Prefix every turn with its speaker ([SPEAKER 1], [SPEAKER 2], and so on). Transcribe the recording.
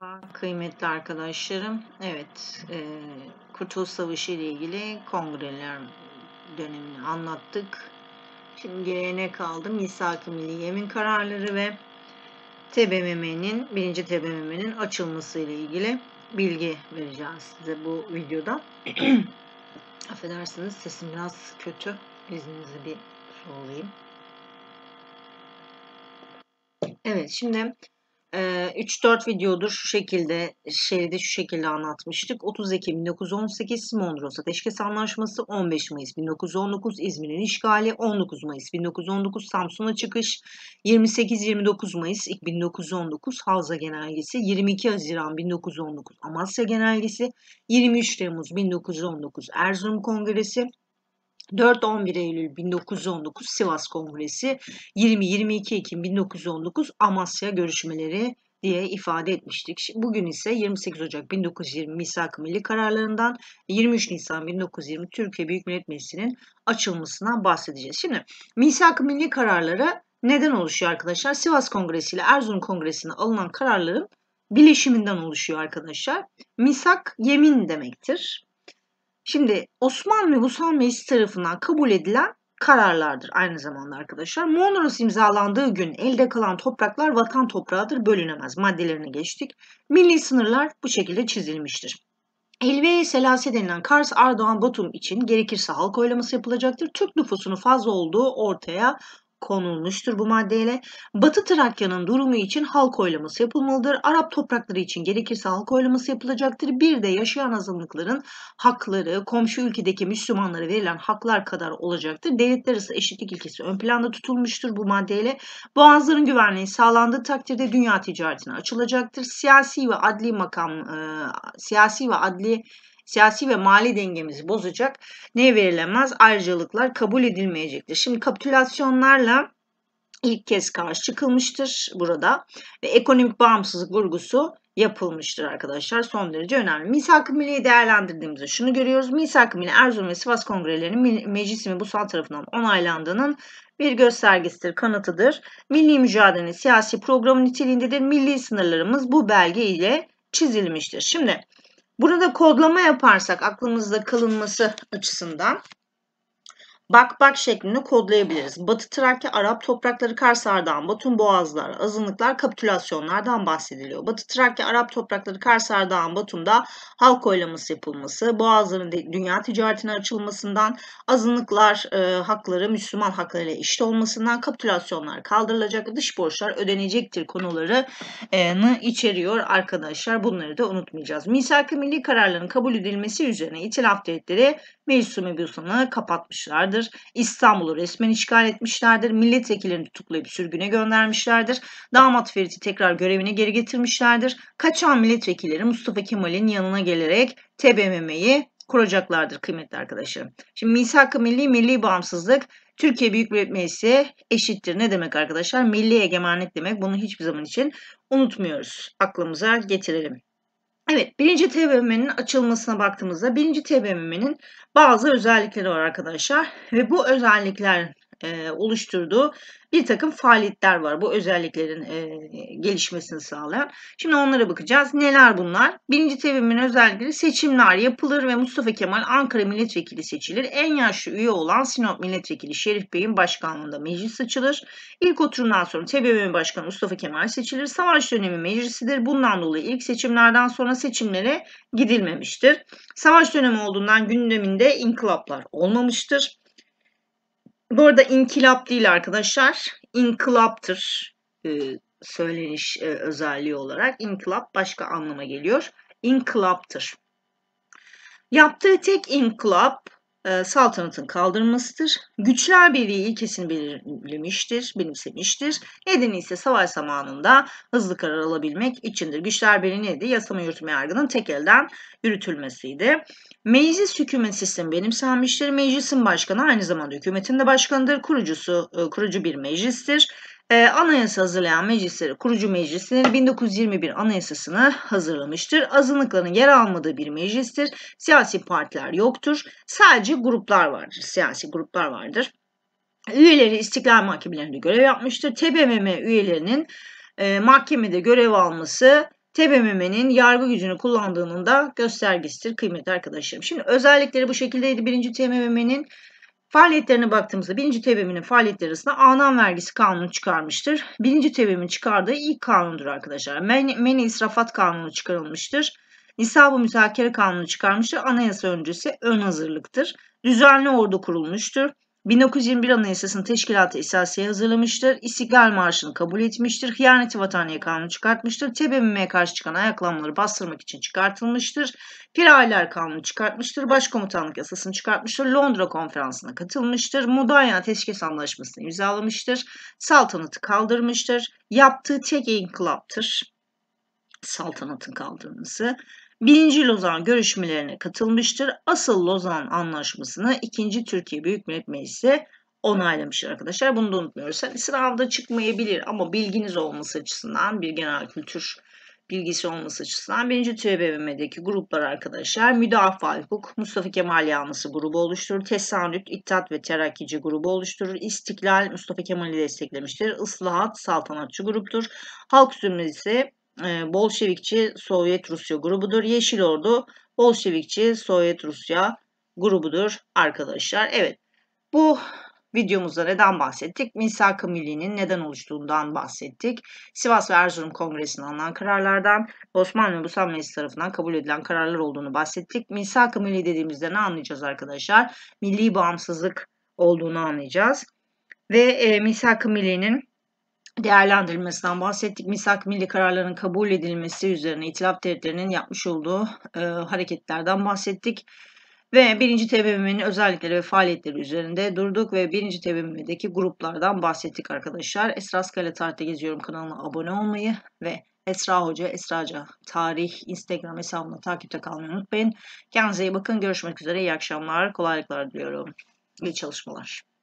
[SPEAKER 1] Merhaba kıymetli arkadaşlarım. Evet, e, Kurtuluş Savaşı ile ilgili kongreler dönemini anlattık. Şimdi gelene kaldım, Misak-ı Milli Yemin Kararları ve TBMM'nin, birinci TBMM'nin açılması ile ilgili bilgi vereceğim size bu videoda. Affedersiniz sesim biraz kötü. İzninizi bir soğulayım. Evet şimdi 3-4 videodur şu şekilde şeridi şu şekilde anlatmıştık. 30 Ekim 1918 Mondros Ateşkes Anlaşması 15 Mayıs 1919 İzmir'in işgali 19 Mayıs 1919 Samsun'a çıkış 28-29 Mayıs 1919 Havza Genelgesi 22 Haziran 1919 Amasya Genelgesi 23 Temmuz 1919 Erzurum Kongresi 4-11 Eylül 1919 Sivas Kongresi, 20-22 Ekim 1919 Amasya görüşmeleri diye ifade etmiştik. Bugün ise 28 Ocak 1920 Misak-ı Milli kararlarından 23 Nisan 1920 Türkiye Büyük Millet Meclisi'nin açılmasından bahsedeceğiz. Şimdi Misak-ı Milli kararları neden oluşuyor arkadaşlar? Sivas Kongresi ile Erzurum Kongresi'ne alınan kararların bileşiminden oluşuyor arkadaşlar. Misak yemin demektir. Şimdi Osmanlı Ulusal Meclisi tarafından kabul edilen kararlardır aynı zamanda arkadaşlar. Mondros imzalandığı gün elde kalan topraklar vatan toprağıdır bölünemez maddelerine geçtik. Milli sınırlar bu şekilde çizilmiştir. Elviye Selase denilen Kars Erdoğan Batum için gerekirse halk oylaması yapılacaktır. Türk nüfusunun fazla olduğu ortaya konulmuştur bu maddeyle. Batı Trakya'nın durumu için halk oylaması yapılmalıdır. Arap toprakları için gerekirse halk oylaması yapılacaktır. Bir de yaşayan azınlıkların hakları komşu ülkedeki Müslümanlara verilen haklar kadar olacaktır. Devletler arası eşitlik ilkesi ön planda tutulmuştur bu maddeyle. Boğazların güvenliği sağlandığı takdirde dünya ticaretine açılacaktır. Siyasi ve adli makam e, siyasi ve adli siyasi ve mali dengemizi bozacak ne verilemez ayrıcalıklar kabul edilmeyecektir. Şimdi kapitülasyonlarla ilk kez karşı çıkılmıştır burada ve ekonomik bağımsızlık vurgusu yapılmıştır arkadaşlar. Son derece önemli. Misak-ı Milli'yi değerlendirdiğimizde şunu görüyoruz. Misak-ı Milli Erzurum ve Sivas Kongrelerinin bu mebusal tarafından onaylandığının bir göstergesidir, kanıtıdır. Milli mücadelenin siyasi programı niteliğindedir. Milli sınırlarımız bu belge ile çizilmiştir. Şimdi Burada kodlama yaparsak aklımızda kalınması açısından bak bak şeklinde kodlayabiliriz. Batı Trakya, Arap toprakları, Karsar'dan, Batum Boğazlar, azınlıklar, kapitülasyonlardan bahsediliyor. Batı Trakya, Arap toprakları, Karsar'dan, Batum'da halk oylaması yapılması, Boğazların dünya ticaretine açılmasından, azınlıklar e, hakları Müslüman haklarıyla işte olmasından, kapitülasyonlar kaldırılacak, dış borçlar ödenecektir konuları e, içeriyor arkadaşlar. Bunları da unutmayacağız. Misak-ı milli kararların kabul edilmesi üzerine itilaf devletleri meclis mebusunu kapatmışlardı yapmışlardır. İstanbul'u resmen işgal etmişlerdir. Milletvekillerini tutuklayıp sürgüne göndermişlerdir. Damat Ferit'i tekrar görevine geri getirmişlerdir. Kaçan milletvekilleri Mustafa Kemal'in yanına gelerek TBMM'yi kuracaklardır kıymetli arkadaşlarım. Şimdi misak-ı milli, milli bağımsızlık Türkiye Büyük Millet Meclisi eşittir. Ne demek arkadaşlar? Milli egemenlik demek. Bunu hiçbir zaman için unutmuyoruz. Aklımıza getirelim. Evet, birinci TBMM'nin açılmasına baktığımızda birinci TBMM'nin bazı özellikleri var arkadaşlar. Ve bu özellikler e, oluşturduğu bir takım faaliyetler var. Bu özelliklerin e, gelişmesini sağlayan. Şimdi onlara bakacağız. Neler bunlar? Birinci tebimin özellikleri seçimler yapılır ve Mustafa Kemal Ankara milletvekili seçilir. En yaşlı üye olan Sinop milletvekili Şerif Bey'in başkanlığında meclis açılır. İlk oturumdan sonra TBMM Başkanı Mustafa Kemal seçilir. Savaş dönemi meclisidir. Bundan dolayı ilk seçimlerden sonra seçimlere gidilmemiştir. Savaş dönemi olduğundan gündeminde inkılaplar olmamıştır. Bu arada inkılap değil arkadaşlar. İnkılaptır e, söyleniş e, özelliği olarak. İnkılap başka anlama geliyor. İnkılaptır. Yaptığı tek inkılap ee, saltanatın kaldırılmasıdır. Güçler birliği ilkesini belirlemiştir, benimsemiştir. Nedeni ise savaş zamanında hızlı karar alabilmek içindir. Güçler birliği neydi? Yasama yürütme yargının tek elden yürütülmesiydi. Meclis hükümet sistemi benimsenmiştir. Meclisin başkanı aynı zamanda hükümetin de başkanıdır. Kurucusu, e, kurucu bir meclistir e, anayasa hazırlayan meclisleri, kurucu meclisleri 1921 anayasasını hazırlamıştır. Azınlıkların yer almadığı bir meclistir. Siyasi partiler yoktur. Sadece gruplar vardır. Siyasi gruplar vardır. Üyeleri istiklal mahkemelerinde görev yapmıştır. TBMM üyelerinin e, mahkemede görev alması TBMM'nin yargı gücünü kullandığının da göstergesidir kıymetli arkadaşlarım. Şimdi özellikleri bu şekildeydi. Birinci TBMM'nin Faaliyetlerine baktığımızda birinci TBMM'nin faaliyetleri arasında anan vergisi kanunu çıkarmıştır. Birinci TBMM'in çıkardığı ilk kanundur arkadaşlar. Men, men israfat kanunu çıkarılmıştır. Nisab-ı müzakere kanunu çıkarmıştır. Anayasa öncesi ön hazırlıktır. Düzenli ordu kurulmuştur. 1921 Anayasası'nın teşkilatı esasiye hazırlamıştır. İstiklal Marşı'nı kabul etmiştir. Hıyaneti Vataniye Kanunu çıkartmıştır. TBMM'ye karşı çıkan ayaklanmaları bastırmak için çıkartılmıştır. Pirayiler Kanunu çıkartmıştır. Başkomutanlık Yasası'nı çıkartmıştır. Londra Konferansı'na katılmıştır. Mudanya Teşkes Anlaşması'nı imzalamıştır. Saltanatı kaldırmıştır. Yaptığı tek inkılaptır saltanatın kaldırılması. Birinci Lozan görüşmelerine katılmıştır. Asıl Lozan Anlaşması'nı ikinci Türkiye Büyük Millet Meclisi onaylamıştır arkadaşlar. Bunu da unutmuyoruz. Hani sınavda çıkmayabilir ama bilginiz olması açısından bir genel kültür bilgisi olması açısından birinci TBMM'deki gruplar arkadaşlar müdafaa hukuk, Mustafa Kemal yanlısı grubu oluşturur. Tesanüt, İttihat ve Terakkici grubu oluşturur. İstiklal Mustafa Kemal'i desteklemiştir. Islahat, saltanatçı gruptur. Halk Zümresi ee, Bolşevikçi Sovyet Rusya grubudur. Yeşil Ordu Bolşevikçi Sovyet Rusya grubudur arkadaşlar. Evet bu videomuzda neden bahsettik? Misak-ı Milli'nin neden oluştuğundan bahsettik. Sivas ve Erzurum Kongresi'nin alınan kararlardan Osmanlı ve Busan Meclisi tarafından kabul edilen kararlar olduğunu bahsettik. Misak-ı Milli dediğimizde ne anlayacağız arkadaşlar? Milli bağımsızlık olduğunu anlayacağız. Ve e, Misak-ı Milli'nin değerlendirilmesinden bahsettik. Misak milli Kararlarının kabul edilmesi üzerine itilaf devletlerinin yapmış olduğu e, hareketlerden bahsettik. Ve birinci TBMM'nin özellikleri ve faaliyetleri üzerinde durduk ve birinci TBMM'deki gruplardan bahsettik arkadaşlar. Esra Skala Tarih'te Geziyorum kanalına abone olmayı ve Esra Hoca, Esraca Tarih Instagram hesabını takipte kalmayı unutmayın. Kendinize iyi bakın. Görüşmek üzere. İyi akşamlar. Kolaylıklar diliyorum. İyi çalışmalar.